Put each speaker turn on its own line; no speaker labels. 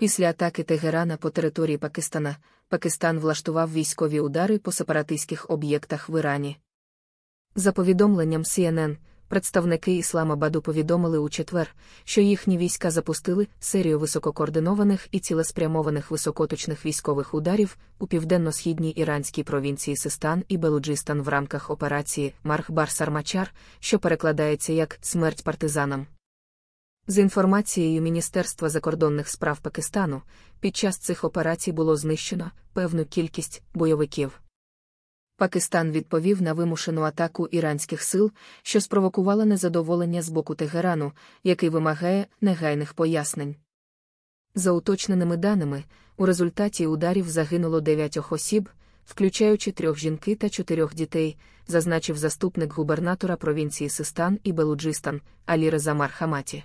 Після атаки Тегерана по території Пакистана, Пакистан влаштував військові удари по сепаратистських об'єктах в Ірані. За повідомленням CNN, представники Ісламабаду повідомили у четвер, що їхні війська запустили серію висококоординованих і цілеспрямованих високоточних військових ударів у південно-східній іранській провінції Систан і Белуджистан в рамках операції Мархбар Сармачар, що перекладається як смерть партизанам. З інформацією Міністерства закордонних справ Пакистану, під час цих операцій було знищено певну кількість бойовиків. Пакистан відповів на вимушену атаку іранських сил, що спровокувала незадоволення з боку Тегерану, який вимагає негайних пояснень. За уточненими даними, у результаті ударів загинуло дев'ятьох осіб, включаючи трьох жінки та чотирьох дітей, зазначив заступник губернатора провінції Систан і Белуджистан Алі Резамар Хаматі.